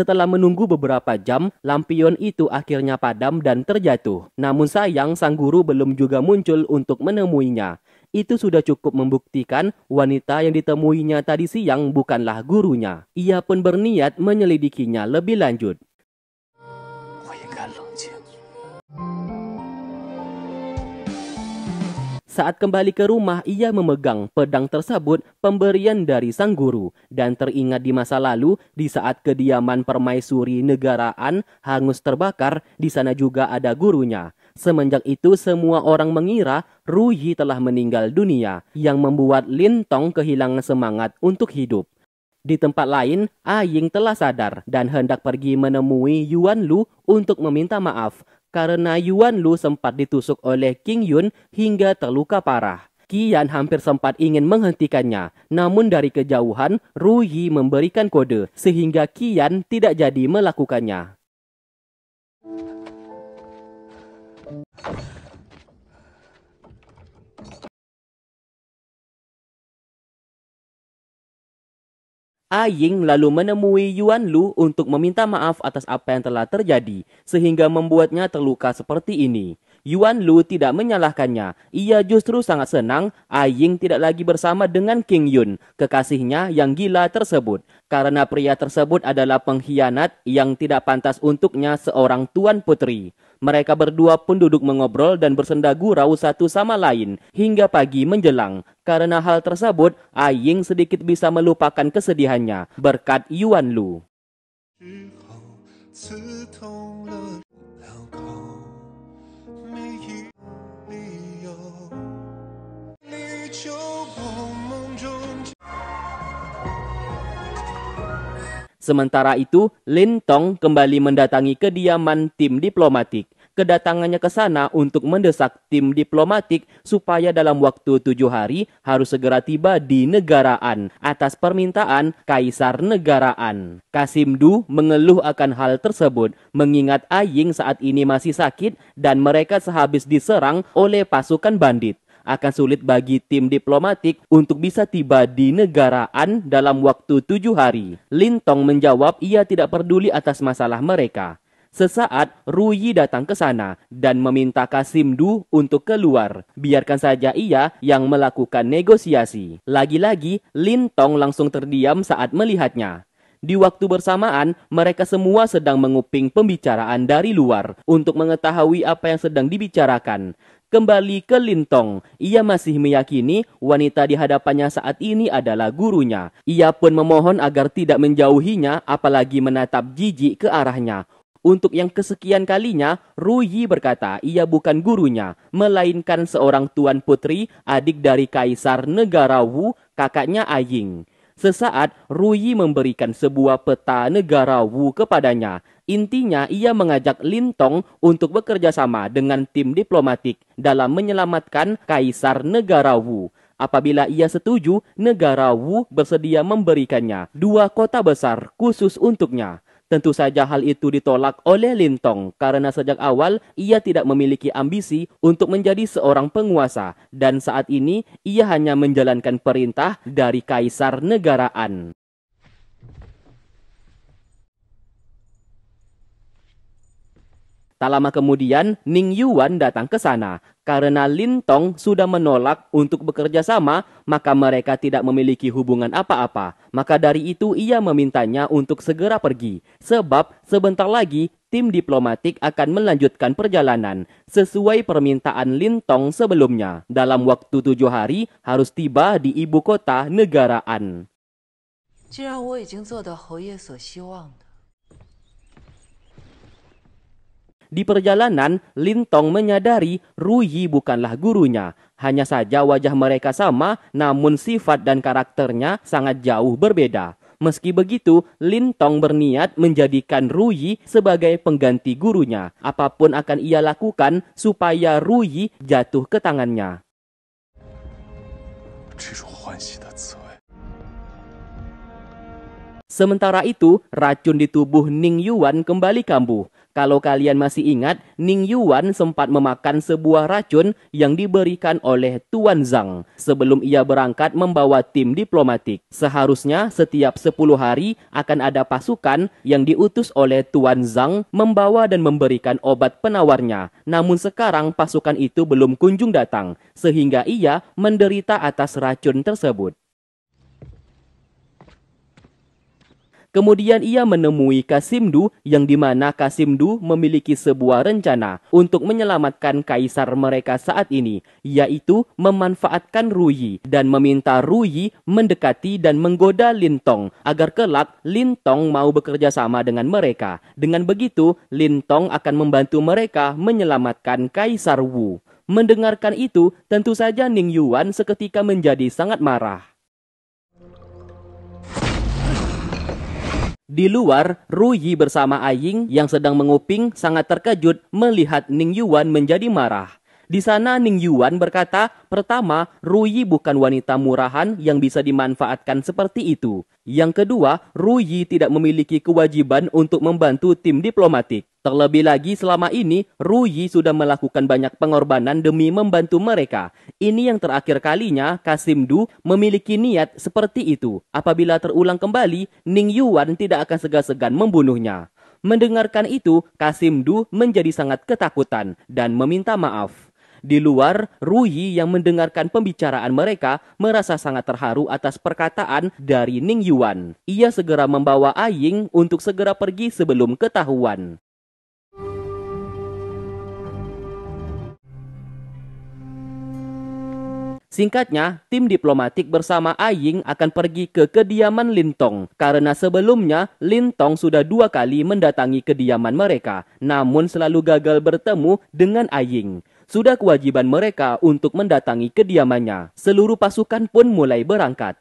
Setelah menunggu beberapa jam, lampion itu akhirnya padam dan terjatuh. Namun sayang, sang guru belum juga muncul untuk menemuinya. Itu sudah cukup membuktikan wanita yang ditemuinya tadi siang bukanlah gurunya. Ia pun berniat menyelidikinya lebih lanjut. Saat kembali ke rumah, ia memegang pedang tersebut pemberian dari sang guru dan teringat di masa lalu di saat kediaman permaisuri negaraan hangus terbakar, di sana juga ada gurunya. Semenjak itu semua orang mengira Ruyi telah meninggal dunia yang membuat Lintong kehilangan semangat untuk hidup. Di tempat lain, Aying telah sadar dan hendak pergi menemui Yuan Lu untuk meminta maaf karena Yuan Lu sempat ditusuk oleh King Yun hingga terluka parah. Kian hampir sempat ingin menghentikannya, namun dari kejauhan Ru Yi memberikan kode sehingga Kian tidak jadi melakukannya. A Ying lalu menemui Yuan Lu untuk meminta maaf atas apa yang telah terjadi, sehingga membuatnya terluka seperti ini. Yuan Lu tidak menyalahkannya. Ia justru sangat senang Aying tidak lagi bersama dengan King Yun, kekasihnya yang gila tersebut. Karena pria tersebut adalah pengkhianat yang tidak pantas untuknya seorang tuan putri. Mereka berdua pun duduk mengobrol dan bersenda gurau satu sama lain hingga pagi menjelang. Karena hal tersebut, Aying sedikit bisa melupakan kesedihannya berkat Yuan Lu. 刺痛了。Sementara itu, Lin Tong kembali mendatangi kediaman tim diplomatik. Kedatangannya ke sana untuk mendesak tim diplomatik supaya dalam waktu tujuh hari harus segera tiba di negaraan atas permintaan Kaisar Negaraan. Kasim Du mengeluh akan hal tersebut, mengingat Aying saat ini masih sakit dan mereka sehabis diserang oleh pasukan bandit akan sulit bagi tim diplomatik untuk bisa tiba di negaraan dalam waktu tujuh hari. Lintong menjawab ia tidak peduli atas masalah mereka. Sesaat Ruyi datang ke sana dan meminta Kasim Du untuk keluar. Biarkan saja ia yang melakukan negosiasi. Lagi-lagi, Lintong langsung terdiam saat melihatnya. Di waktu bersamaan, mereka semua sedang menguping pembicaraan dari luar untuk mengetahui apa yang sedang dibicarakan kembali ke Lintong. Ia masih meyakini wanita di hadapannya saat ini adalah gurunya. Ia pun memohon agar tidak menjauhinya apalagi menatap jijik ke arahnya. Untuk yang kesekian kalinya, Ruyi berkata ia bukan gurunya, melainkan seorang tuan putri, adik dari Kaisar Negara Wu, kakaknya Aying. Sesaat, Ruyi memberikan sebuah peta negara Wu kepadanya. Intinya, ia mengajak Lintong untuk bekerja sama dengan tim diplomatik dalam menyelamatkan Kaisar Negara Wu. Apabila ia setuju, negara Wu bersedia memberikannya dua kota besar khusus untuknya. Tentu saja hal itu ditolak oleh Lintong karena sejak awal ia tidak memiliki ambisi untuk menjadi seorang penguasa dan saat ini ia hanya menjalankan perintah dari kaisar negaraan. Tak lama kemudian, Ning Yuan datang ke sana. Karena Lin Tong sudah menolak untuk bekerja sama, maka mereka tidak memiliki hubungan apa-apa. Maka dari itu ia memintanya untuk segera pergi. Sebab sebentar lagi tim diplomatik akan melanjutkan perjalanan sesuai permintaan Lin Tong sebelumnya. Dalam waktu tujuh hari harus tiba di ibu kota negaraan. Di perjalanan, Lintong menyadari Ruyi bukanlah gurunya. Hanya saja wajah mereka sama, namun sifat dan karakternya sangat jauh berbeda. Meski begitu, Lintong berniat menjadikan Ruyi sebagai pengganti gurunya. Apapun akan ia lakukan supaya Ruyi jatuh ke tangannya. Sementara itu, racun di tubuh Ning Yuan kembali kambuh. Kalau kalian masih ingat, Ning Yuan sempat memakan sebuah racun yang diberikan oleh Tuan Zhang sebelum ia berangkat membawa tim diplomatik. Seharusnya setiap 10 hari akan ada pasukan yang diutus oleh Tuan Zhang membawa dan memberikan obat penawarnya. Namun sekarang pasukan itu belum kunjung datang sehingga ia menderita atas racun tersebut. Kemudian ia menemui Kasimdu yang dimana Kasimdu memiliki sebuah rencana untuk menyelamatkan kaisar mereka saat ini, yaitu memanfaatkan Ruyi dan meminta Ruyi mendekati dan menggoda Lintong agar kelak Lintong mau bekerja sama dengan mereka. Dengan begitu, Lintong akan membantu mereka menyelamatkan Kaisar Wu. Mendengarkan itu, tentu saja Ning Yuan seketika menjadi sangat marah. Di luar, Ruyi bersama Aying yang sedang menguping sangat terkejut melihat Ning Yuan menjadi marah. Di sana Ning Yuan berkata, pertama, Ruyi bukan wanita murahan yang bisa dimanfaatkan seperti itu. Yang kedua, Ruyi tidak memiliki kewajiban untuk membantu tim diplomatik. Terlebih lagi selama ini, Ruyi sudah melakukan banyak pengorbanan demi membantu mereka. Ini yang terakhir kalinya Kasim Du memiliki niat seperti itu. Apabila terulang kembali, Ning Yuan tidak akan segan-segan membunuhnya. Mendengarkan itu, Kasim Du menjadi sangat ketakutan dan meminta maaf. Di luar, Rui yang mendengarkan pembicaraan mereka merasa sangat terharu atas perkataan dari Ning Yuan. Ia segera membawa Aying untuk segera pergi sebelum ketahuan. Singkatnya, tim diplomatik bersama Aying akan pergi ke kediaman Lintong karena sebelumnya Lintong sudah dua kali mendatangi kediaman mereka, namun selalu gagal bertemu dengan Aying. Sudah kewajiban mereka untuk mendatangi kediamannya. Seluruh pasukan pun mulai berangkat.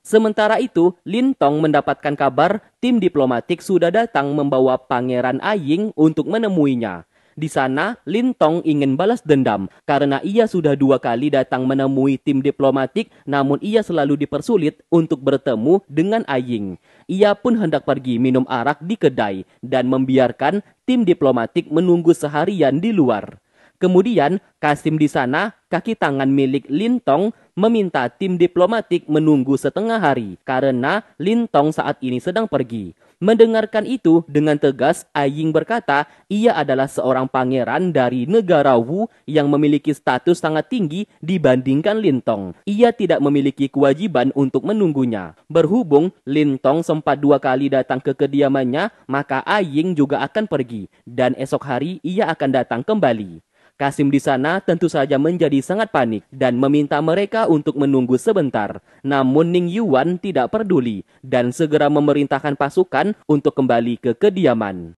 Sementara itu, Lin Tong mendapatkan kabar tim diplomatik sudah datang membawa Pangeran Aying untuk menemuinya. Di sana, Lintong ingin balas dendam karena ia sudah dua kali datang menemui tim diplomatik namun ia selalu dipersulit untuk bertemu dengan Aying. Ia pun hendak pergi minum arak di kedai dan membiarkan tim diplomatik menunggu seharian di luar. Kemudian, Kasim di sana, kaki tangan milik Lintong meminta tim diplomatik menunggu setengah hari karena Lintong saat ini sedang pergi. Mendengarkan itu, dengan tegas Aying berkata, ia adalah seorang pangeran dari negara Wu yang memiliki status sangat tinggi dibandingkan Lintong. Ia tidak memiliki kewajiban untuk menunggunya. Berhubung Lintong sempat dua kali datang ke kediamannya, maka Aying juga akan pergi. Dan esok hari ia akan datang kembali. Kasim di sana tentu saja menjadi sangat panik dan meminta mereka untuk menunggu sebentar. Namun Ning Yuan tidak peduli dan segera memerintahkan pasukan untuk kembali ke kediaman.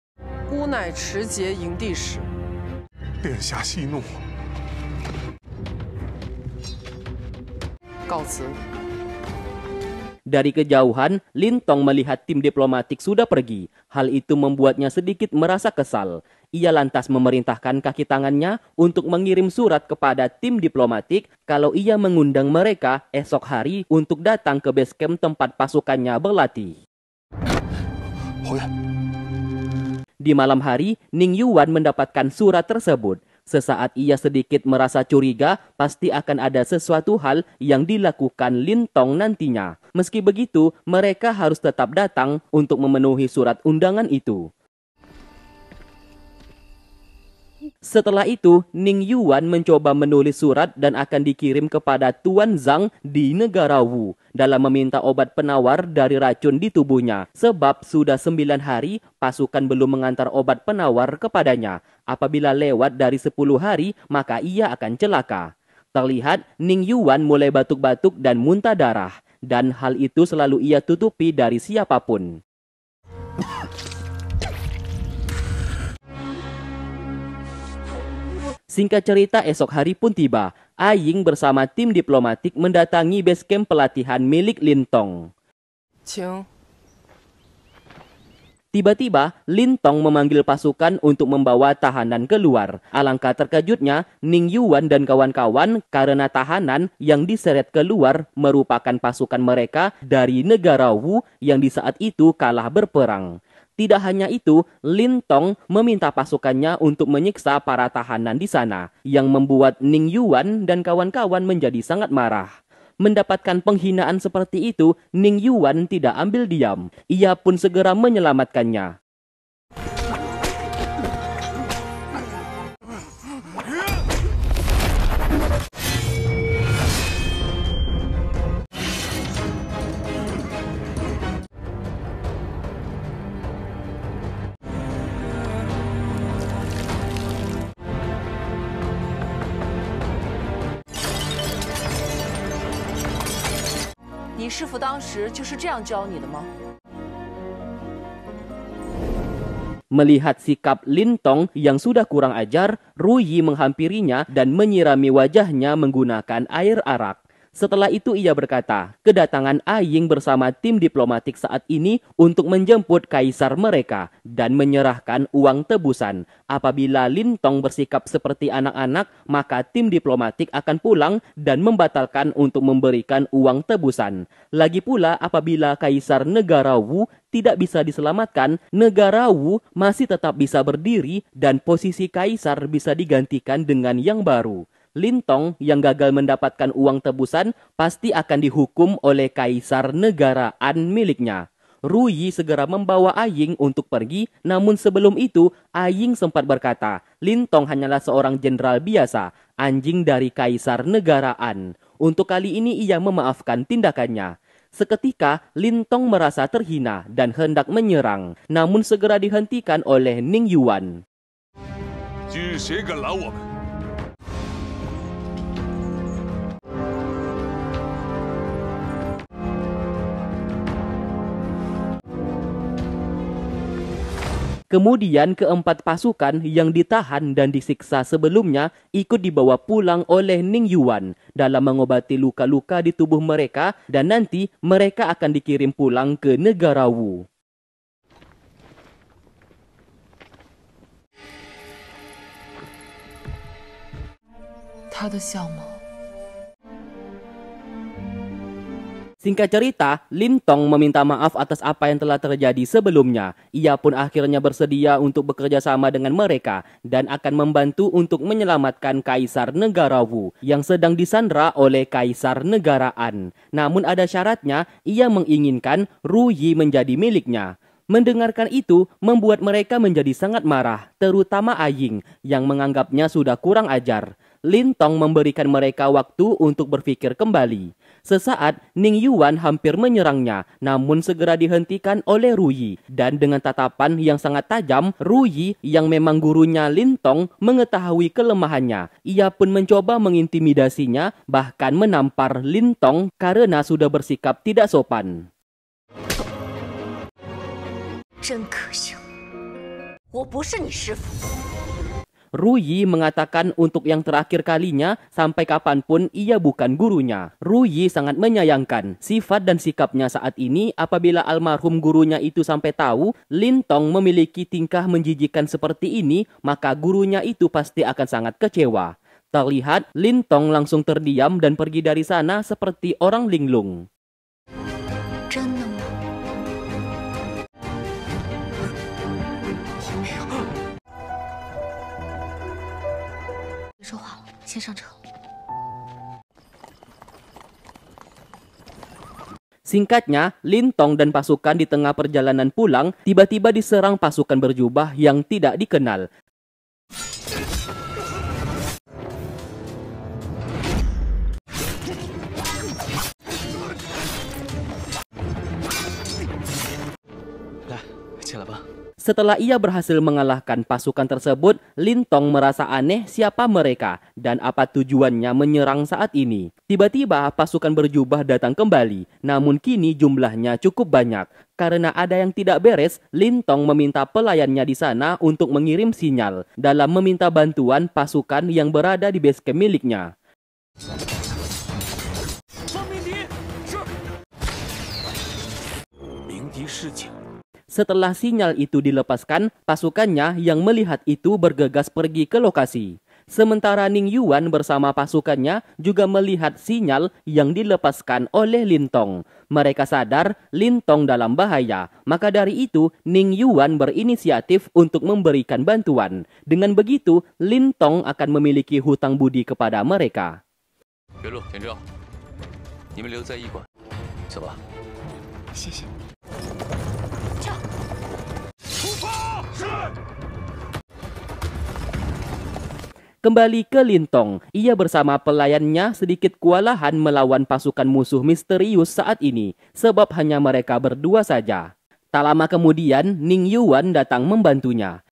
Kau dari kejauhan, Lintong melihat tim diplomatik sudah pergi. Hal itu membuatnya sedikit merasa kesal. Ia lantas memerintahkan kaki tangannya untuk mengirim surat kepada tim diplomatik kalau ia mengundang mereka esok hari untuk datang ke base camp tempat pasukannya berlatih. Oh ya. Di malam hari, Ning Yuan mendapatkan surat tersebut. Sesaat ia sedikit merasa curiga, pasti akan ada sesuatu hal yang dilakukan Lintong nantinya. Meski begitu, mereka harus tetap datang untuk memenuhi surat undangan itu. Setelah itu, Ning Yuan mencoba menulis surat dan akan dikirim kepada Tuan Zhang di negara Wu dalam meminta obat penawar dari racun di tubuhnya. Sebab sudah sembilan hari, pasukan belum mengantar obat penawar kepadanya. Apabila lewat dari sepuluh hari, maka ia akan celaka. Terlihat Ning Yuan mulai batuk-batuk dan muntah darah, dan hal itu selalu ia tutupi dari siapapun. Singkat cerita esok hari pun tiba. Aying bersama tim diplomatik mendatangi base camp pelatihan milik Lintong. Tiba-tiba, Lintong memanggil pasukan untuk membawa tahanan keluar. Alangkah terkejutnya, Ning Yuan dan kawan-kawan karena tahanan yang diseret keluar merupakan pasukan mereka dari negara Wu yang di saat itu kalah berperang. Tidak hanya itu, Lin Tong meminta pasukannya untuk menyiksa para tahanan di sana, yang membuat Ning Yuan dan kawan-kawan menjadi sangat marah mendapatkan penghinaan seperti itu, Ning Yuan tidak ambil diam. Ia pun segera menyelamatkannya. Melihat sikap Lintong yang sudah kurang ajar, Ruyi menghampirinya dan menyirami wajahnya menggunakan air arak. Setelah itu ia berkata, kedatangan aying bersama tim diplomatik saat ini untuk menjemput kaisar mereka dan menyerahkan uang tebusan. Apabila Lintong bersikap seperti anak-anak, maka tim diplomatik akan pulang dan membatalkan untuk memberikan uang tebusan. Lagi pula apabila kaisar negara Wu tidak bisa diselamatkan, negara Wu masih tetap bisa berdiri dan posisi kaisar bisa digantikan dengan yang baru. Lintong yang gagal mendapatkan uang tebusan pasti akan dihukum oleh kaisar negaraan miliknya. Ruyi segera membawa Aying untuk pergi, namun sebelum itu Aying sempat berkata, Lintong hanyalah seorang jenderal biasa, anjing dari kaisar negaraan. Untuk kali ini ia memaafkan tindakannya. Seketika, Lintong merasa terhina dan hendak menyerang, namun segera dihentikan oleh Ning Yuan. Kemudian keempat pasukan yang ditahan dan disiksa sebelumnya ikut dibawa pulang oleh Ning Yuan dalam mengobati luka-luka di tubuh mereka dan nanti mereka akan dikirim pulang ke negara Wu. Dia Singkat cerita, Lim Tong meminta maaf atas apa yang telah terjadi sebelumnya. Ia pun akhirnya bersedia untuk bekerja sama dengan mereka dan akan membantu untuk menyelamatkan Kaisar Negara Wu yang sedang disandra oleh Kaisar Negara An. Namun ada syaratnya, ia menginginkan Ru Yi menjadi miliknya. Mendengarkan itu membuat mereka menjadi sangat marah, terutama Aying yang menganggapnya sudah kurang ajar. Lintong memberikan mereka waktu untuk berpikir kembali. Sesaat, Ning Yuan hampir menyerangnya, namun segera dihentikan oleh Ruyi. Dan dengan tatapan yang sangat tajam, Ruyi yang memang gurunya Lintong mengetahui kelemahannya. Ia pun mencoba mengintimidasinya, bahkan menampar Lintong karena sudah bersikap tidak sopan. Ruyi mengatakan untuk yang terakhir kalinya sampai kapanpun ia bukan gurunya. Ruyi sangat menyayangkan sifat dan sikapnya saat ini apabila almarhum gurunya itu sampai tahu Lintong memiliki tingkah menjijikan seperti ini maka gurunya itu pasti akan sangat kecewa. Terlihat Lintong langsung terdiam dan pergi dari sana seperti orang linglung. 说话了，先上车。Singkatnya, Lintong dan pasukan di tengah perjalanan pulang tiba-tiba diserang pasukan berjubah yang tidak dikenal. Setelah ia berhasil mengalahkan pasukan tersebut, Lintong merasa aneh siapa mereka dan apa tujuannya menyerang saat ini. Tiba-tiba pasukan berjubah datang kembali, namun kini jumlahnya cukup banyak. Karena ada yang tidak beres, Lintong meminta pelayannya di sana untuk mengirim sinyal dalam meminta bantuan pasukan yang berada di base camp miliknya. Setelah sinyal itu dilepaskan, pasukannya yang melihat itu bergegas pergi ke lokasi. Sementara Ning Yuan bersama pasukannya juga melihat sinyal yang dilepaskan oleh Lintong. Mereka sadar Lintong dalam bahaya, maka dari itu Ning Yuan berinisiatif untuk memberikan bantuan. Dengan begitu, Lintong akan memiliki hutang budi kepada mereka. kasih. Kembali ke Lintong, ia bersama pelayannya sedikit kewalahan melawan pasukan musuh misterius saat ini, sebab hanya mereka berdua saja. Tak lama kemudian, Ning Yuan datang membantunya.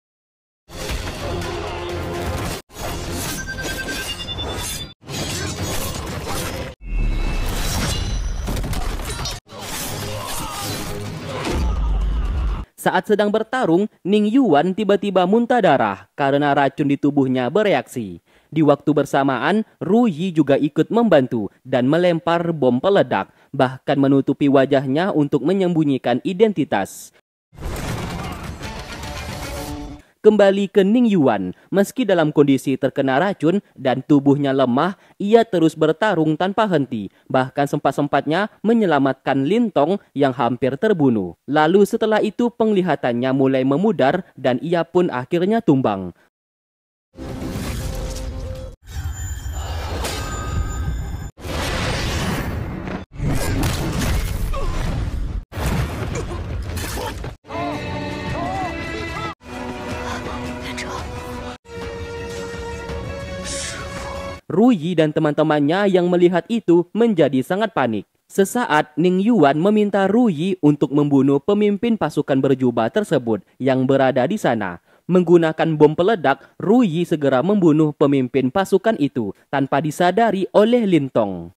Saat sedang bertarung, Ning Yuan tiba-tiba muntah darah karena racun di tubuhnya bereaksi. Di waktu bersamaan, Ru Yi juga ikut membantu dan melempar bom peledak, bahkan menutupi wajahnya untuk menyembunyikan identitas kembali ke Ning Yuan. Meski dalam kondisi terkena racun dan tubuhnya lemah, ia terus bertarung tanpa henti, bahkan sempat-sempatnya menyelamatkan Lintong yang hampir terbunuh. Lalu setelah itu penglihatannya mulai memudar dan ia pun akhirnya tumbang. Ruyi dan teman-temannya yang melihat itu menjadi sangat panik. Sesaat Ning Yuan meminta Ruyi untuk membunuh pemimpin pasukan berjubah tersebut yang berada di sana. Menggunakan bom peledak, Ruyi segera membunuh pemimpin pasukan itu tanpa disadari oleh Lintong.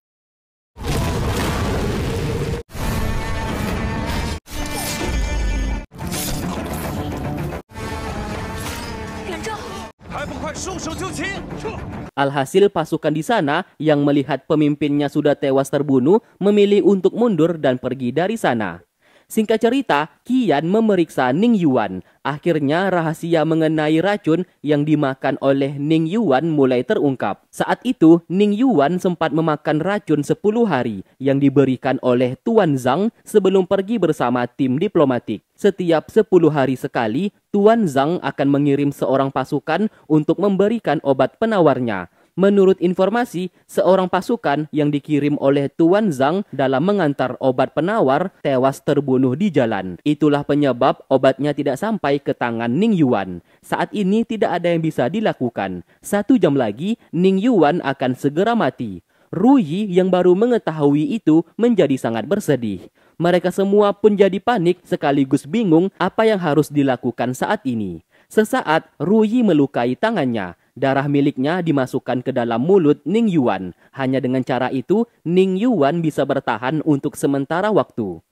Alhasil pasukan di sana yang melihat pemimpinnya sudah tewas terbunuh memilih untuk mundur dan pergi dari sana. Singkat cerita, Kian memeriksa Ning Yuan. Akhirnya rahasia mengenai racun yang dimakan oleh Ning Yuan mulai terungkap. Saat itu, Ning Yuan sempat memakan racun 10 hari yang diberikan oleh Tuan Zhang sebelum pergi bersama tim diplomatik. Setiap 10 hari sekali, Tuan Zhang akan mengirim seorang pasukan untuk memberikan obat penawarnya. Menurut informasi, seorang pasukan yang dikirim oleh Tuan Zhang dalam mengantar obat penawar tewas terbunuh di jalan. Itulah penyebab obatnya tidak sampai ke tangan Ning Yuan. Saat ini tidak ada yang bisa dilakukan. Satu jam lagi, Ning Yuan akan segera mati. Ruyi yang baru mengetahui itu menjadi sangat bersedih. Mereka semua pun jadi panik sekaligus bingung apa yang harus dilakukan saat ini. Sesaat Ruyi melukai tangannya. Darah miliknya dimasukkan ke dalam mulut Ning Yuan. Hanya dengan cara itu, Ning Yuan bisa bertahan untuk sementara waktu.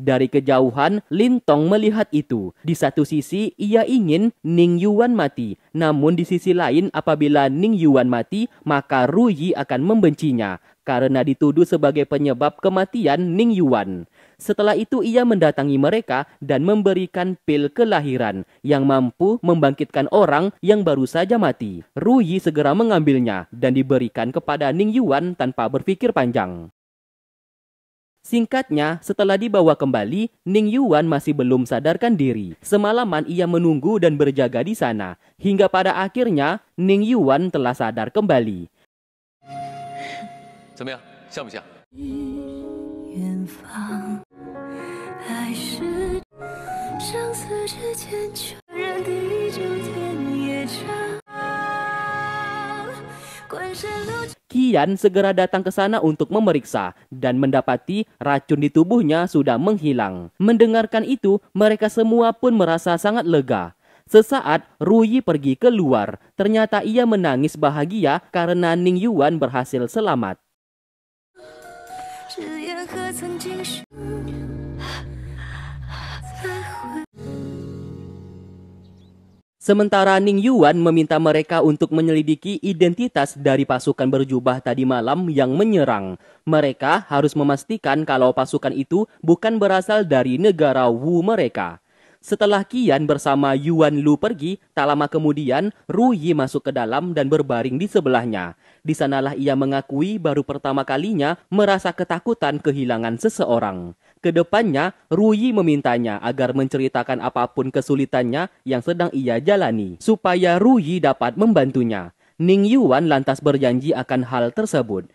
Dari kejauhan, Lin Tong melihat itu. Di satu sisi, ia ingin Ning Yuan mati. Namun di sisi lain, apabila Ning Yuan mati, maka Ru akan membencinya. Karena dituduh sebagai penyebab kematian Ning Yuan. Setelah itu ia mendatangi mereka dan memberikan pil kelahiran yang mampu membangkitkan orang yang baru saja mati. Ruyi segera mengambilnya dan diberikan kepada Ning Yuan tanpa berpikir panjang. Singkatnya, setelah dibawa kembali, Ning Yuan masih belum sadarkan diri. Semalaman ia menunggu dan berjaga di sana, hingga pada akhirnya Ning Yuan telah sadar kembali. Bagaimana? Kian segera datang ke sana untuk memeriksa dan mendapati racun di tubuhnya sudah menghilang. Mendengarkan itu, mereka semua pun merasa sangat lega. Sesaat, Ruyi pergi keluar. Ternyata ia menangis bahagia karena Ning Yuan berhasil selamat. Sementara Ning Yuan meminta mereka untuk menyelidiki identitas dari pasukan berjubah tadi malam yang menyerang. Mereka harus memastikan kalau pasukan itu bukan berasal dari negara Wu mereka. Setelah Qian bersama Yuan Lu pergi, tak lama kemudian Ru Yi masuk ke dalam dan berbaring di sebelahnya. Di sanalah ia mengakui baru pertama kalinya merasa ketakutan kehilangan seseorang. Kedepannya, Rui memintanya agar menceritakan apapun kesulitannya yang sedang ia jalani, supaya Rui dapat membantunya. Ning Yuan lantas berjanji akan hal tersebut.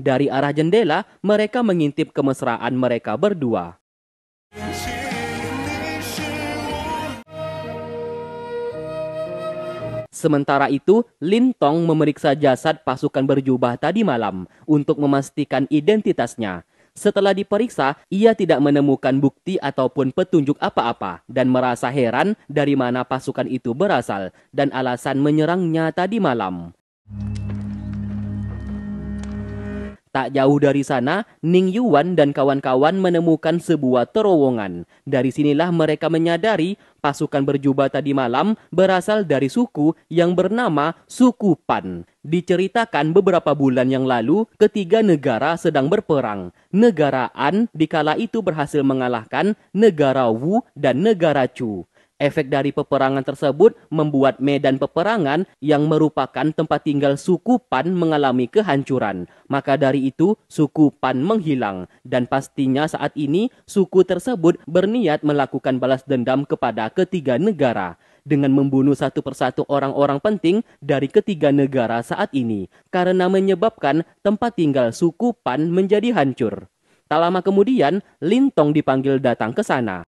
Dari arah jendela, mereka mengintip kemesraan mereka berdua. Sementara itu, Lintong memeriksa jasad pasukan berjubah tadi malam untuk memastikan identitasnya. Setelah diperiksa, ia tidak menemukan bukti ataupun petunjuk apa-apa dan merasa heran dari mana pasukan itu berasal dan alasan menyerangnya tadi malam. Tak jauh dari sana, Ning Yuan dan kawan-kawan menemukan sebuah terowongan. Dari sinilah mereka menyadari pasukan berjubah tadi malam berasal dari suku yang bernama Suku Pan. Diceritakan beberapa bulan yang lalu, ketiga negara sedang berperang. Negara An dikala itu berhasil mengalahkan negara Wu dan negara Chu. Efek dari peperangan tersebut membuat medan peperangan yang merupakan tempat tinggal suku Pan mengalami kehancuran. Maka dari itu, suku Pan menghilang dan pastinya saat ini suku tersebut berniat melakukan balas dendam kepada ketiga negara dengan membunuh satu persatu orang-orang penting dari ketiga negara saat ini karena menyebabkan tempat tinggal suku Pan menjadi hancur. Tak lama kemudian, Lintong dipanggil datang ke sana.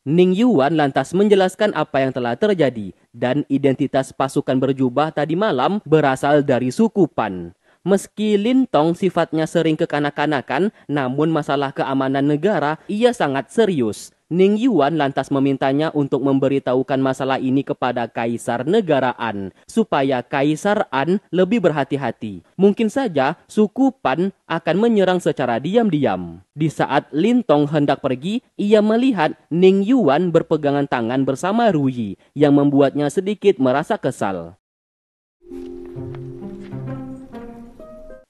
Ning Yuan lantas menjelaskan apa yang telah terjadi dan identitas pasukan berjubah tadi malam berasal dari suku Pan. Meski Lintong sifatnya sering kekanak-kanakan, namun masalah keamanan negara ia sangat serius. Ning Yuan lantas memintanya untuk memberitahukan masalah ini kepada Kaisar Negara An, supaya Kaisar An lebih berhati-hati. Mungkin saja suku Pan akan menyerang secara diam-diam. Di saat Lintong hendak pergi, ia melihat Ning Yuan berpegangan tangan bersama Ruyi, yang membuatnya sedikit merasa kesal.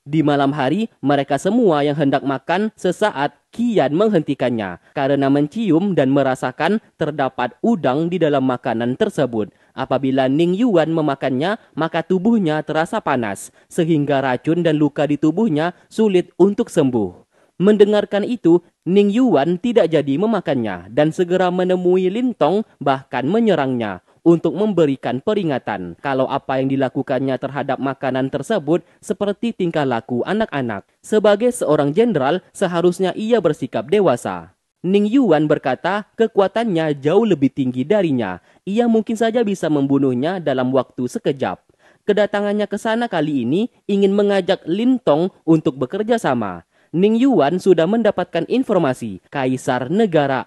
Di malam hari, mereka semua yang hendak makan sesaat kian menghentikannya karena mencium dan merasakan terdapat udang di dalam makanan tersebut. Apabila Ning Yuan memakannya, maka tubuhnya terasa panas sehingga racun dan luka di tubuhnya sulit untuk sembuh. Mendengarkan itu, Ning Yuan tidak jadi memakannya dan segera menemui Lintong bahkan menyerangnya untuk memberikan peringatan kalau apa yang dilakukannya terhadap makanan tersebut seperti tingkah laku anak-anak. Sebagai seorang jenderal, seharusnya ia bersikap dewasa. Ning Yuan berkata kekuatannya jauh lebih tinggi darinya. Ia mungkin saja bisa membunuhnya dalam waktu sekejap. Kedatangannya ke sana kali ini ingin mengajak Lin Tong untuk bekerja sama. Ning Yuan sudah mendapatkan informasi Kaisar Negara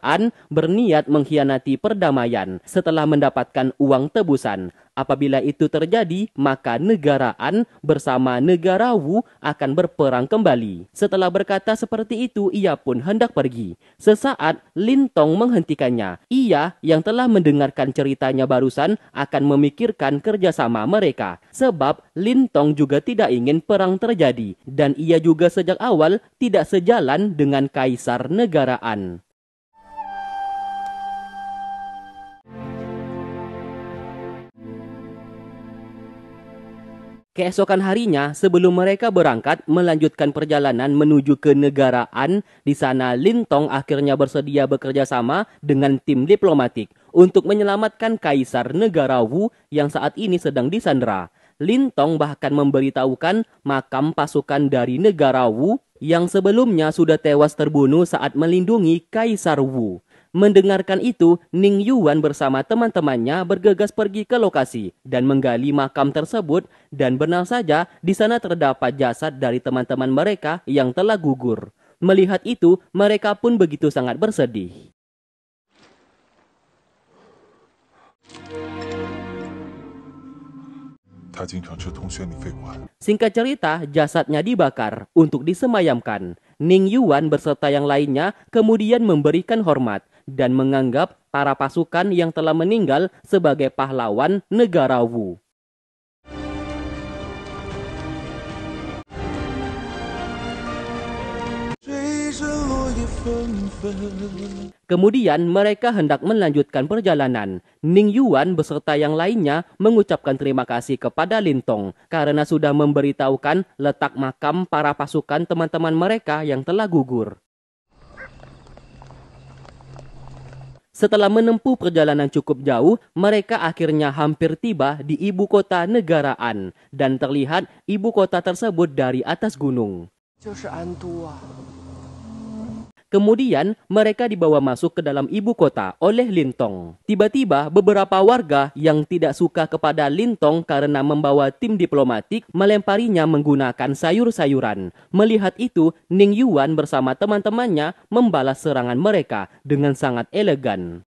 berniat mengkhianati perdamaian setelah mendapatkan uang tebusan Apabila itu terjadi, maka negaraan bersama negara Wu akan berperang kembali. Setelah berkata seperti itu, ia pun hendak pergi. Sesaat, Lintong menghentikannya. Ia yang telah mendengarkan ceritanya barusan akan memikirkan kerjasama mereka. Sebab Lintong juga tidak ingin perang terjadi. Dan ia juga sejak awal tidak sejalan dengan kaisar negaraan. Keesokan harinya, sebelum mereka berangkat melanjutkan perjalanan menuju ke negaraan, di sana Lintong akhirnya bersedia bekerja sama dengan tim diplomatik untuk menyelamatkan Kaisar Negara Wu yang saat ini sedang disandera. Lintong bahkan memberitahukan makam pasukan dari negara Wu yang sebelumnya sudah tewas terbunuh saat melindungi Kaisar Wu. Mendengarkan itu, Ning Yuan bersama teman-temannya bergegas pergi ke lokasi dan menggali makam tersebut dan benar saja di sana terdapat jasad dari teman-teman mereka yang telah gugur. Melihat itu, mereka pun begitu sangat bersedih. Singkat cerita, jasadnya dibakar untuk disemayamkan. Ning Yuan berserta yang lainnya kemudian memberikan hormat dan menganggap para pasukan yang telah meninggal sebagai pahlawan negara Wu. Kemudian mereka hendak melanjutkan perjalanan. Ning Yuan beserta yang lainnya mengucapkan terima kasih kepada Lintong karena sudah memberitahukan letak makam para pasukan teman-teman mereka yang telah gugur. Setelah menempuh perjalanan cukup jauh, mereka akhirnya hampir tiba di ibu kota negaraan dan terlihat ibu kota tersebut dari atas gunung. Kemudian mereka dibawa masuk ke dalam ibu kota oleh Lintong. Tiba-tiba beberapa warga yang tidak suka kepada Lintong karena membawa tim diplomatik melemparinya menggunakan sayur-sayuran. Melihat itu, Ning Yuan bersama teman-temannya membalas serangan mereka dengan sangat elegan.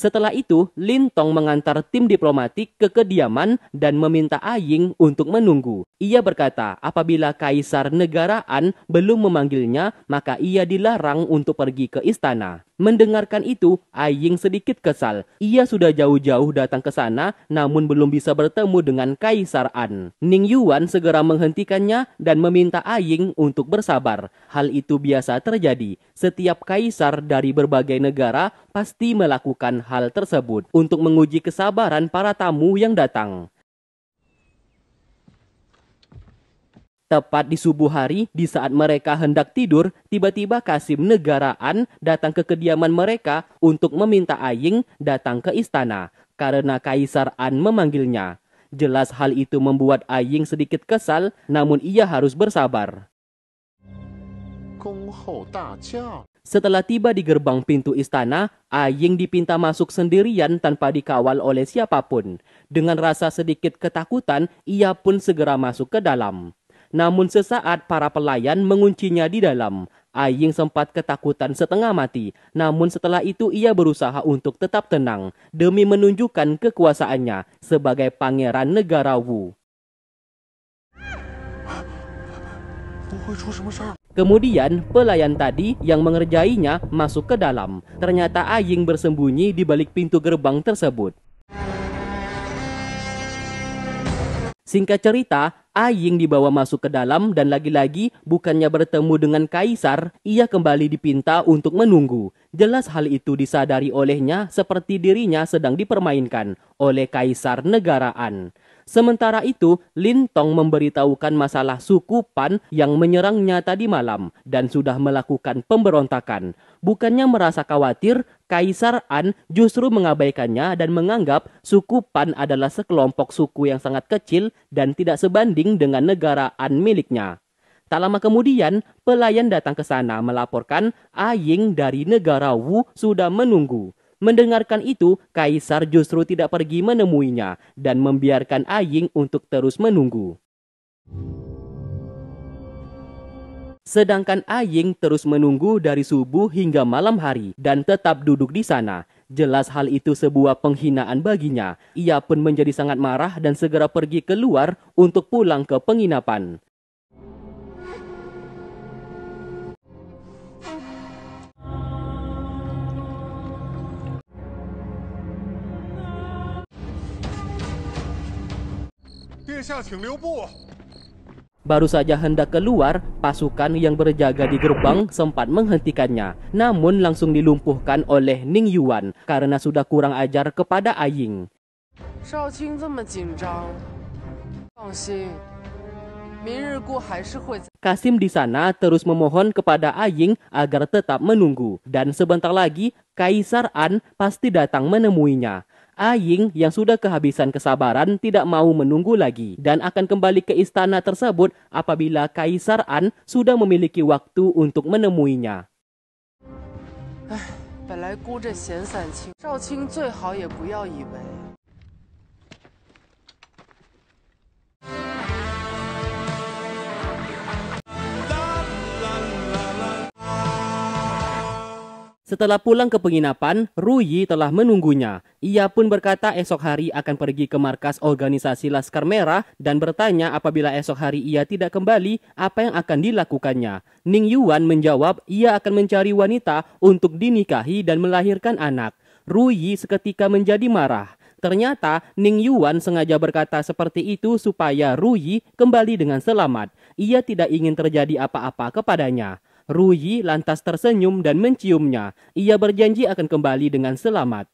Setelah itu, Lintong mengantar tim diplomatik ke kediaman dan meminta Aying untuk menunggu. Ia berkata, apabila kaisar negaraan belum memanggilnya, maka ia dilarang untuk pergi ke istana. Mendengarkan itu, Aying sedikit kesal. Ia sudah jauh-jauh datang ke sana, namun belum bisa bertemu dengan Kaisar An. Ning Yuan segera menghentikannya dan meminta Aying untuk bersabar. Hal itu biasa terjadi. Setiap kaisar dari berbagai negara pasti melakukan hal tersebut untuk menguji kesabaran para tamu yang datang. Tepat di subuh hari, di saat mereka hendak tidur, tiba-tiba Kasim Negaraan datang ke kediaman mereka untuk meminta Aying datang ke istana karena Kaisar An memanggilnya. Jelas hal itu membuat Aying sedikit kesal, namun ia harus bersabar. Setelah tiba di gerbang pintu istana, Aying dipinta masuk sendirian tanpa dikawal oleh siapapun. Dengan rasa sedikit ketakutan, ia pun segera masuk ke dalam. Namun sesaat para pelayan menguncinya di dalam. Aying sempat ketakutan setengah mati, namun setelah itu ia berusaha untuk tetap tenang demi menunjukkan kekuasaannya sebagai pangeran negara Wu. Kemudian, pelayan tadi yang mengerjainya masuk ke dalam. Ternyata Aying bersembunyi di balik pintu gerbang tersebut. Singkat cerita, Aying dibawa masuk ke dalam dan lagi-lagi bukannya bertemu dengan kaisar, ia kembali dipinta untuk menunggu. Jelas hal itu disadari olehnya seperti dirinya sedang dipermainkan oleh kaisar negaraan. Sementara itu, Lintong memberitahukan masalah suku Pan yang menyerangnya tadi malam dan sudah melakukan pemberontakan. Bukannya merasa khawatir, Kaisar An justru mengabaikannya dan menganggap suku Pan adalah sekelompok suku yang sangat kecil dan tidak sebanding dengan negara An miliknya. Tak lama kemudian, pelayan datang ke sana melaporkan Aying dari negara Wu sudah menunggu. Mendengarkan itu, kaisar justru tidak pergi menemuinya dan membiarkan Aying untuk terus menunggu. Sedangkan Aying terus menunggu dari subuh hingga malam hari dan tetap duduk di sana. Jelas hal itu sebuah penghinaan baginya. Ia pun menjadi sangat marah dan segera pergi keluar untuk pulang ke penginapan. Baru saja hendak keluar, pasukan yang berjaga di gerbang sempat menghentikannya. Namun langsung dilumpuhkan oleh Ning Yuan karena sudah kurang ajar kepada Aying. Kasim di sana terus memohon kepada Aying agar tetap menunggu dan sebentar lagi Kaisar An pasti datang menemuinya. Aying yang sudah kehabisan kesabaran tidak mau menunggu lagi dan akan kembali ke istana tersebut apabila Kaisar An sudah memiliki waktu untuk menemuinya. Ah, Setelah pulang ke penginapan, Ruyi telah menunggunya. Ia pun berkata esok hari akan pergi ke markas organisasi Laskar Merah dan bertanya apabila esok hari ia tidak kembali, apa yang akan dilakukannya. Ning Yuan menjawab ia akan mencari wanita untuk dinikahi dan melahirkan anak. Ruyi seketika menjadi marah. Ternyata Ning Yuan sengaja berkata seperti itu supaya Ruyi kembali dengan selamat. Ia tidak ingin terjadi apa-apa kepadanya. Ruyi lantas tersenyum dan menciumnya. Ia berjanji akan kembali dengan selamat.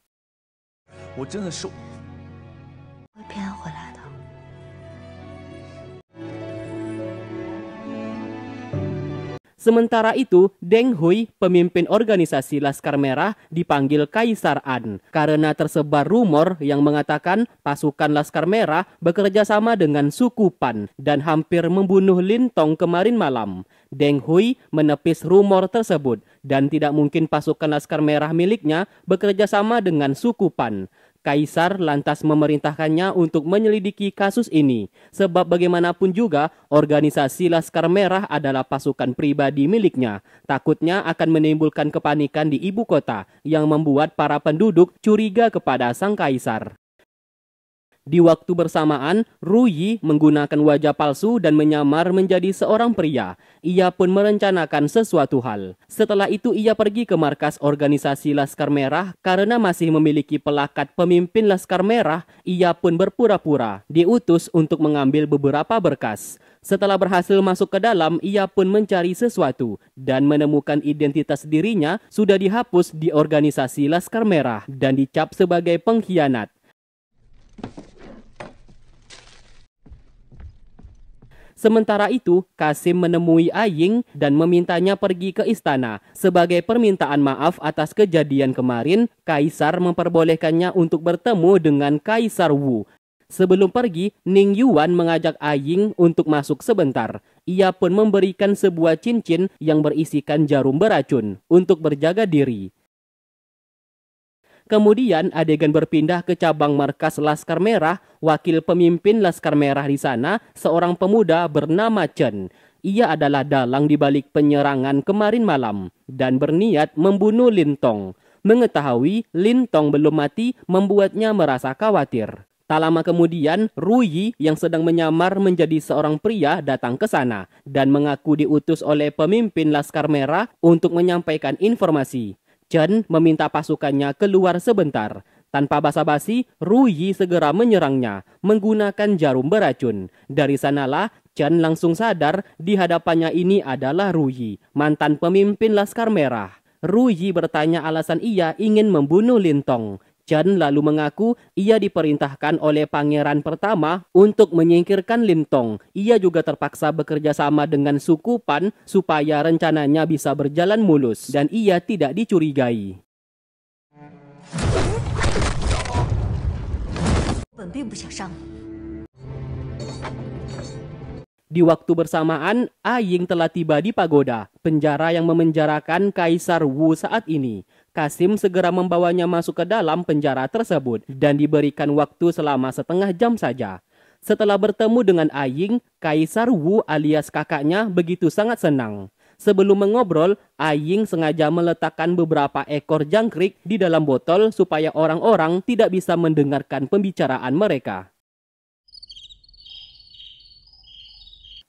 Sementara itu, Deng Hui, pemimpin organisasi Laskar Merah, dipanggil Kaisar An karena tersebar rumor yang mengatakan pasukan Laskar Merah bekerja sama dengan suku Pan dan hampir membunuh Lin Tong kemarin malam. Deng Hui menepis rumor tersebut dan tidak mungkin pasukan Laskar Merah miliknya bekerja sama dengan suku Pan. Kaisar lantas memerintahkannya untuk menyelidiki kasus ini, sebab bagaimanapun juga organisasi Laskar Merah adalah pasukan pribadi miliknya. Takutnya akan menimbulkan kepanikan di ibu kota yang membuat para penduduk curiga kepada sang kaisar. Di waktu bersamaan, Ruyi menggunakan wajah palsu dan menyamar menjadi seorang pria. Ia pun merencanakan sesuatu hal. Setelah itu ia pergi ke markas organisasi Laskar Merah karena masih memiliki pelakat pemimpin Laskar Merah, ia pun berpura-pura diutus untuk mengambil beberapa berkas. Setelah berhasil masuk ke dalam, ia pun mencari sesuatu dan menemukan identitas dirinya sudah dihapus di organisasi Laskar Merah dan dicap sebagai pengkhianat. Sementara itu, Kasim menemui Aying dan memintanya pergi ke istana. Sebagai permintaan maaf atas kejadian kemarin, Kaisar memperbolehkannya untuk bertemu dengan Kaisar Wu. Sebelum pergi, Ning Yuan mengajak Aying untuk masuk sebentar. Ia pun memberikan sebuah cincin yang berisikan jarum beracun untuk berjaga diri. Kemudian adegan berpindah ke cabang markas Laskar Merah, wakil pemimpin Laskar Merah di sana, seorang pemuda bernama Chen. Ia adalah dalang di balik penyerangan kemarin malam dan berniat membunuh Lintong. Mengetahui Lintong belum mati membuatnya merasa khawatir. Tak lama kemudian, Rui yang sedang menyamar menjadi seorang pria datang ke sana dan mengaku diutus oleh pemimpin Laskar Merah untuk menyampaikan informasi. Chen meminta pasukannya keluar sebentar. Tanpa basa-basi, Ruyi segera menyerangnya menggunakan jarum beracun. Dari sanalah Chen langsung sadar di hadapannya ini adalah Ruyi, mantan pemimpin Laskar Merah. Ruyi bertanya alasan ia ingin membunuh Lintong. Chen lalu mengaku ia diperintahkan oleh pangeran pertama untuk menyingkirkan Lim Tong. Ia juga terpaksa bekerja sama dengan suku Pan supaya rencananya bisa berjalan mulus dan ia tidak dicurigai. Di waktu bersamaan, Aying telah tiba di pagoda, penjara yang memenjarakan Kaisar Wu saat ini. Kasim segera membawanya masuk ke dalam penjara tersebut dan diberikan waktu selama setengah jam saja. Setelah bertemu dengan Aying, Kaisar Wu alias kakaknya begitu sangat senang. Sebelum mengobrol, Aying sengaja meletakkan beberapa ekor jangkrik di dalam botol supaya orang-orang tidak bisa mendengarkan pembicaraan mereka.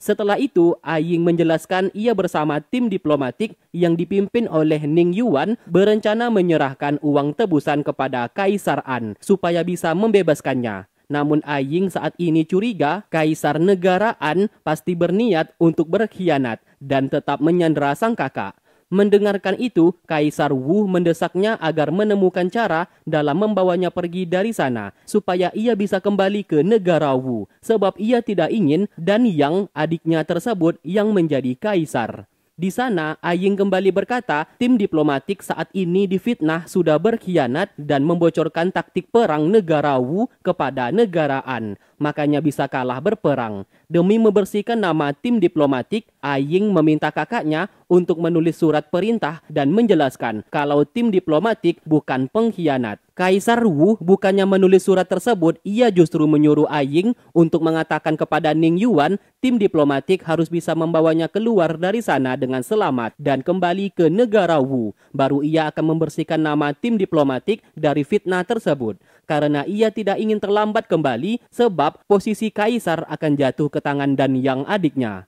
Setelah itu, Aying menjelaskan ia bersama tim diplomatik yang dipimpin oleh Ning Yuan berencana menyerahkan uang tebusan kepada Kaisar An supaya bisa membebaskannya. Namun Aying saat ini curiga Kaisar Negara An pasti berniat untuk berkhianat dan tetap menyandera sang kakak. Mendengarkan itu, Kaisar Wu mendesaknya agar menemukan cara dalam membawanya pergi dari sana, supaya ia bisa kembali ke negara Wu, sebab ia tidak ingin Dan Yang, adiknya tersebut, yang menjadi kaisar. Di sana, Aying kembali berkata, tim diplomatik saat ini difitnah sudah berkhianat dan membocorkan taktik perang negara Wu kepada Negaraan makanya bisa kalah berperang. Demi membersihkan nama tim diplomatik, Aying meminta kakaknya untuk menulis surat perintah dan menjelaskan kalau tim diplomatik bukan pengkhianat. Kaisar Wu bukannya menulis surat tersebut, ia justru menyuruh Aying untuk mengatakan kepada Ning Yuan, tim diplomatik harus bisa membawanya keluar dari sana dengan selamat dan kembali ke negara Wu. Baru ia akan membersihkan nama tim diplomatik dari fitnah tersebut karena ia tidak ingin terlambat kembali sebab posisi kaisar akan jatuh ke tangan dan yang adiknya.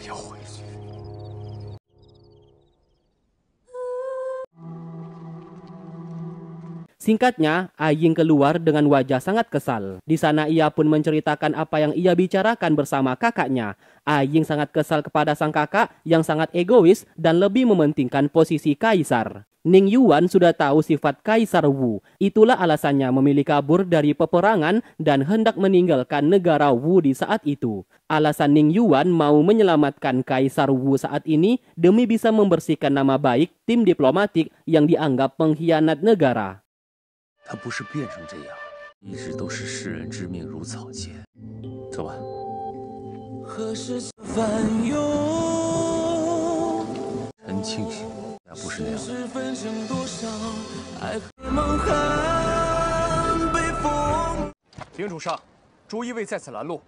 Ya Singkatnya, Aying keluar dengan wajah sangat kesal. Di sana ia pun menceritakan apa yang ia bicarakan bersama kakaknya. Aying sangat kesal kepada sang kakak yang sangat egois dan lebih mementingkan posisi kaisar. Ning Yuan sudah tahu sifat Kaisar Wu. Itulah alasannya memilih kabur dari peperangan dan hendak meninggalkan negara Wu di saat itu. Alasan Ning Yuan mau menyelamatkan Kaisar Wu saat ini demi bisa membersihkan nama baik tim diplomatik yang dianggap pengkhianat negara. 他不是变成这样，一直都是视人之命如草芥。走吧。臣庆幸，他不是那样的。禀主上，朱一卫在此拦路。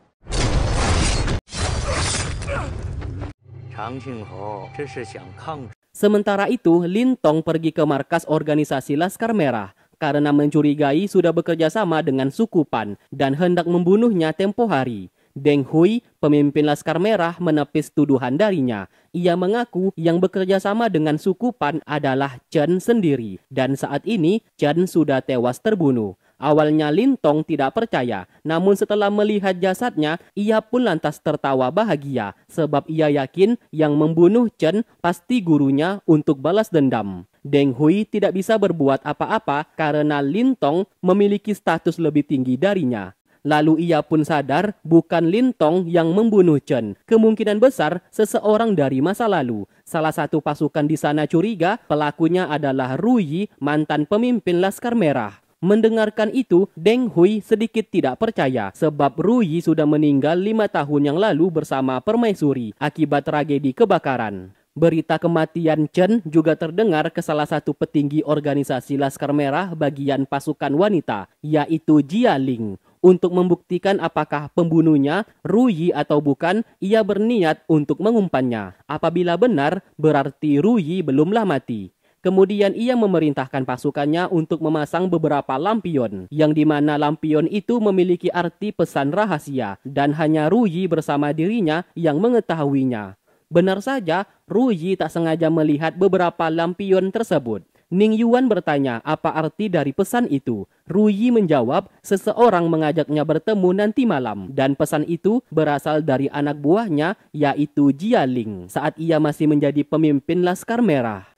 长庆侯，这是想抗。Semantara itu, Lintong pergi ke markas organisasi laskar merah. karena mencurigai sudah bekerja sama dengan suku Pan dan hendak membunuhnya tempo hari. Deng Hui, pemimpin Laskar Merah, menepis tuduhan darinya. Ia mengaku yang bekerja sama dengan suku Pan adalah Chen sendiri, dan saat ini Chen sudah tewas terbunuh. Awalnya Lintong tidak percaya, namun setelah melihat jasadnya, ia pun lantas tertawa bahagia sebab ia yakin yang membunuh Chen pasti gurunya untuk balas dendam. Deng Hui tidak bisa berbuat apa-apa karena Lintong memiliki status lebih tinggi darinya. Lalu ia pun sadar bukan Lintong yang membunuh Chen. Kemungkinan besar seseorang dari masa lalu. Salah satu pasukan di sana curiga pelakunya adalah Ruyi, mantan pemimpin Laskar Merah. Mendengarkan itu, Deng Hui sedikit tidak percaya sebab Rui sudah meninggal lima tahun yang lalu bersama permaisuri akibat tragedi kebakaran. Berita kematian Chen juga terdengar ke salah satu petinggi organisasi Laskar Merah bagian pasukan wanita, yaitu Jia Ling. Untuk membuktikan apakah pembunuhnya Rui atau bukan, ia berniat untuk mengumpannya. Apabila benar, berarti Rui belumlah mati. Kemudian ia memerintahkan pasukannya untuk memasang beberapa lampion, yang dimana lampion itu memiliki arti pesan rahasia, dan hanya Ruyi bersama dirinya yang mengetahuinya. Benar saja, Ruyi tak sengaja melihat beberapa lampion tersebut. Ning Yuan bertanya apa arti dari pesan itu. Ruyi menjawab, seseorang mengajaknya bertemu nanti malam. Dan pesan itu berasal dari anak buahnya, yaitu Jialing, saat ia masih menjadi pemimpin Laskar Merah.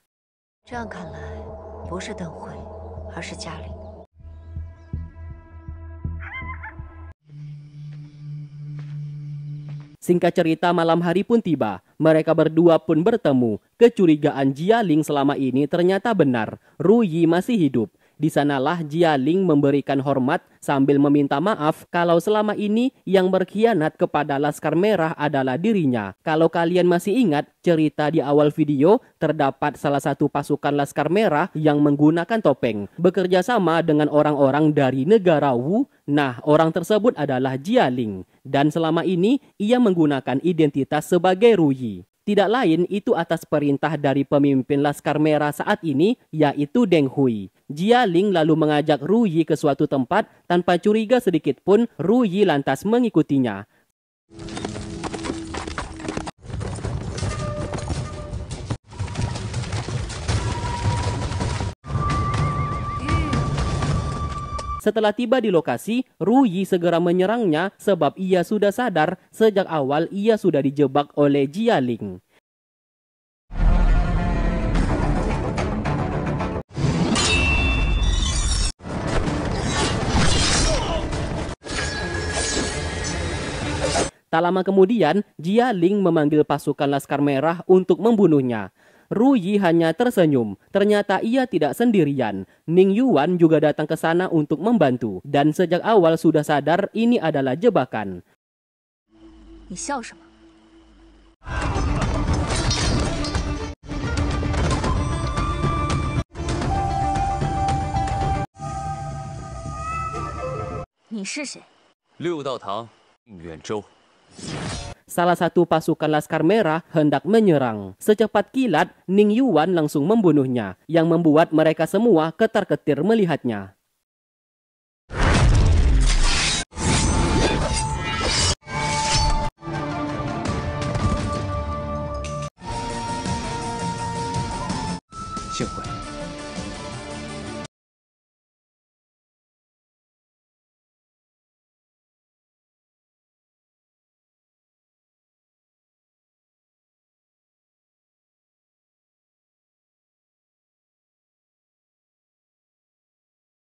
Singkat cerita malam hari pun tiba, mereka berdua pun bertemu. Kecurigaan Jialing selama ini ternyata benar, Ruyi masih hidup. Di sanalah Jialing memberikan hormat sambil meminta maaf kalau selama ini yang berkhianat kepada Laskar Merah adalah dirinya. Kalau kalian masih ingat, cerita di awal video terdapat salah satu pasukan Laskar Merah yang menggunakan topeng. Bekerja sama dengan orang-orang dari negara Wu Nah, orang tersebut adalah Jialing dan selama ini ia menggunakan identitas sebagai Ruyi. Tidak lain itu atas perintah dari pemimpin Laskar Merah saat ini yaitu Deng Hui. Jia Ling lalu mengajak Ruyi ke suatu tempat tanpa curiga sedikit pun Ruyi lantas mengikutinya. Setelah tiba di lokasi, Ruyi segera menyerangnya sebab ia sudah sadar sejak awal ia sudah dijebak oleh Jialing. Tak lama kemudian, Jia Ling memanggil pasukan Laskar Merah untuk membunuhnya. Ruyi hanya tersenyum. Ternyata ia tidak sendirian. Ning Yuan juga datang ke sana untuk membantu. Dan sejak awal sudah sadar ini adalah jebakan salah satu pasukan Laskar Merah hendak menyerang. Secepat kilat, Ning Yuan langsung membunuhnya, yang membuat mereka semua ketar-ketir melihatnya. Siapa?